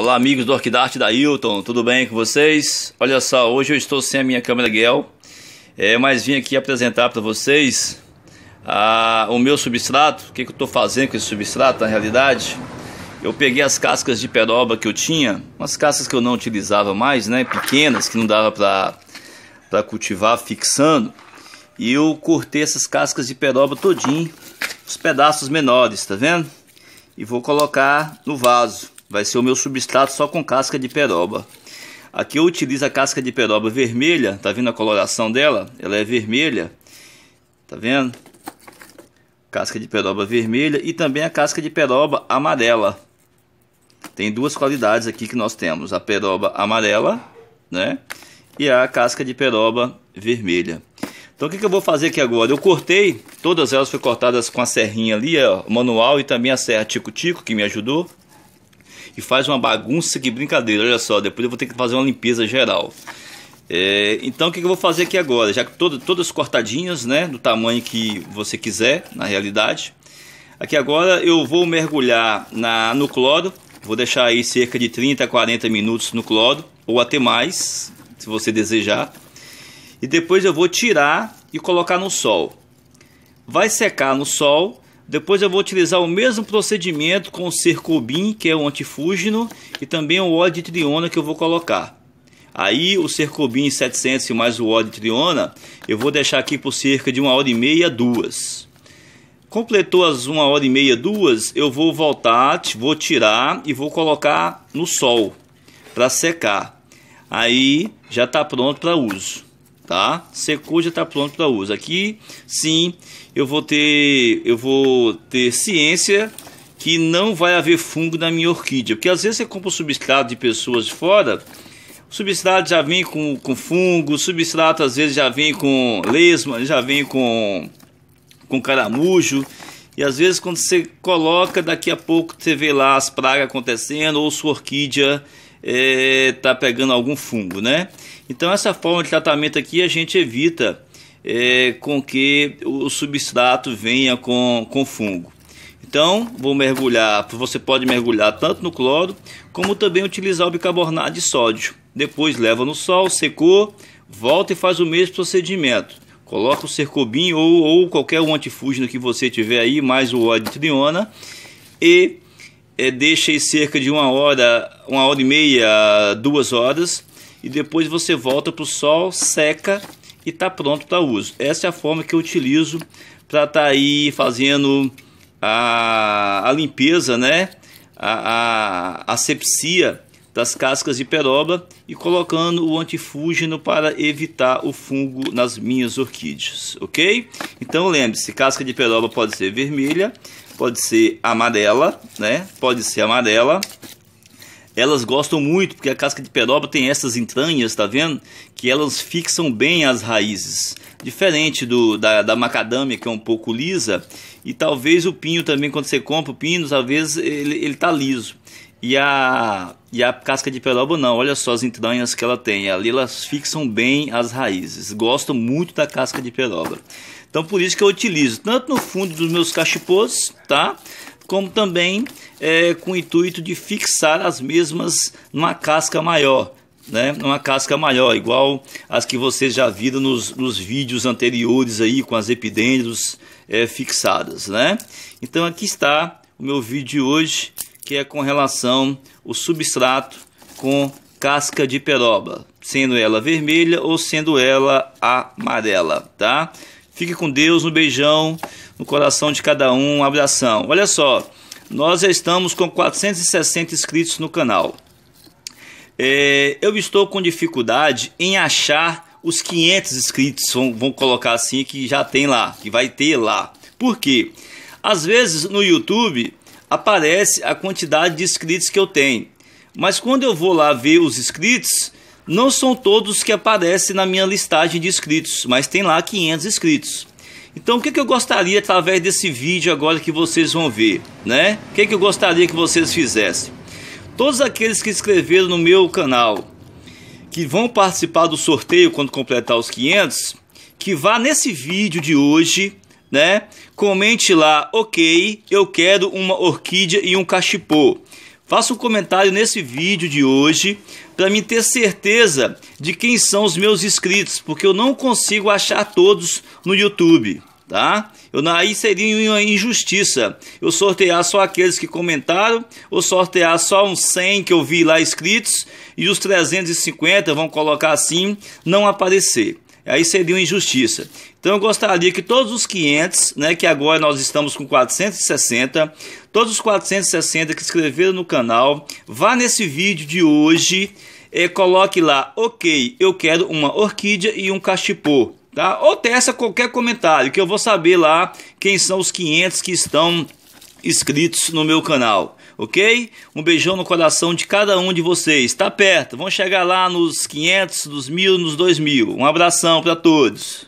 Olá, amigos do Orquidarte da Hilton, tudo bem com vocês? Olha só, hoje eu estou sem a minha câmera Gel, é, mas vim aqui apresentar para vocês a, o meu substrato, o que, que eu estou fazendo com esse substrato na realidade. Eu peguei as cascas de peroba que eu tinha, umas cascas que eu não utilizava mais, né, pequenas, que não dava para cultivar fixando, e eu cortei essas cascas de peroba todinho, os pedaços menores, tá vendo? E vou colocar no vaso. Vai ser o meu substrato só com casca de peroba. Aqui eu utilizo a casca de peroba vermelha, tá vendo a coloração dela? Ela é vermelha, tá vendo? Casca de peroba vermelha e também a casca de peroba amarela. Tem duas qualidades aqui que nós temos, a peroba amarela, né? E a casca de peroba vermelha. Então o que, que eu vou fazer aqui agora? Eu cortei, todas elas foram cortadas com a serrinha ali, ó, manual e também a serra tico-tico que me ajudou faz uma bagunça que brincadeira. Olha só, depois eu vou ter que fazer uma limpeza geral. É, então o que, que eu vou fazer aqui agora? Já que todo, todas cortadinhas, né? Do tamanho que você quiser, na realidade. Aqui agora eu vou mergulhar na, no cloro. Vou deixar aí cerca de 30 a 40 minutos no cloro, ou até mais, se você desejar. E depois eu vou tirar e colocar no sol. Vai secar no sol depois eu vou utilizar o mesmo procedimento com o cercobin, que é o antifúgeno, e também o óleo de triona que eu vou colocar. Aí o cercobin 700 e mais o óleo de triona, eu vou deixar aqui por cerca de uma hora e meia, duas. Completou as uma hora e meia, duas, eu vou voltar, vou tirar e vou colocar no sol para secar. Aí já está pronto para uso tá? Secou já está pronto para uso. Aqui, sim, eu vou ter eu vou ter ciência que não vai haver fungo na minha orquídea, porque às vezes você compra o substrato de pessoas de fora, o substrato já vem com, com fungo, o substrato às vezes já vem com lesma, já vem com com caramujo. E às vezes quando você coloca, daqui a pouco você vê lá as pragas acontecendo ou sua orquídea está é, tá pegando algum fungo, né? Então essa forma de tratamento aqui a gente evita é, com que o substrato venha com, com fungo. Então vou mergulhar, você pode mergulhar tanto no cloro como também utilizar o bicarbonato de sódio. Depois leva no sol, secou, volta e faz o mesmo procedimento. Coloca o cercobim ou, ou qualquer um antifúngico que você tiver aí, mais o óleo de triona e é, deixe cerca de uma hora, uma hora e meia, duas horas, e depois você volta para o sol, seca e está pronto para uso. Essa é a forma que eu utilizo para estar tá aí fazendo a, a limpeza, né? A, a, a sepsia das cascas de peroba e colocando o antifúgeno para evitar o fungo nas minhas orquídeas, ok? Então lembre-se, casca de peroba pode ser vermelha, pode ser amarela, né? Pode ser amarela. Elas gostam muito porque a casca de peroba tem essas entranhas, tá vendo? Que elas fixam bem as raízes. Diferente do da, da macadâmia, que é um pouco lisa. E talvez o pinho também, quando você compra o pino, às vezes ele, ele tá liso. E a, e a casca de peroba não, olha só as entranhas que ela tem. Ali elas fixam bem as raízes. Gosto muito da casca de peloba. Então por isso que eu utilizo tanto no fundo dos meus cachepôs, tá? Como também é, com o intuito de fixar as mesmas numa casca maior. Né? Uma casca maior, igual as que vocês já viram nos, nos vídeos anteriores aí com as epidêmias é, fixadas, né? Então aqui está o meu vídeo de hoje que é com relação o substrato com casca de peroba, sendo ela vermelha ou sendo ela amarela, tá? Fique com Deus, um beijão no coração de cada um, um abração. Olha só, nós já estamos com 460 inscritos no canal. É, eu estou com dificuldade em achar os 500 inscritos, vão colocar assim, que já tem lá, que vai ter lá. Por quê? Às vezes no YouTube aparece a quantidade de inscritos que eu tenho. Mas quando eu vou lá ver os inscritos, não são todos que aparecem na minha listagem de inscritos, mas tem lá 500 inscritos. Então, o que, que eu gostaria através desse vídeo agora que vocês vão ver, né? O que, que eu gostaria que vocês fizessem? Todos aqueles que inscreveram no meu canal, que vão participar do sorteio quando completar os 500, que vá nesse vídeo de hoje né? Comente lá, ok, eu quero uma orquídea e um cachipô. Faça um comentário nesse vídeo de hoje para me ter certeza de quem são os meus inscritos, porque eu não consigo achar todos no YouTube, tá? Eu, aí seria uma injustiça eu sortear só aqueles que comentaram ou sortear só uns 100 que eu vi lá inscritos e os 350, vão colocar assim, não aparecer aí seria uma injustiça. Então eu gostaria que todos os 500, né, que agora nós estamos com 460, todos os 460 que inscreveram no canal, vá nesse vídeo de hoje, e eh, coloque lá, ok, eu quero uma orquídea e um cachipô. tá? Ou testa qualquer comentário, que eu vou saber lá quem são os 500 que estão inscritos no meu canal, ok? Um beijão no coração de cada um de vocês. Tá perto, vão chegar lá nos 500, nos 1000, nos 2000. Um abração para todos.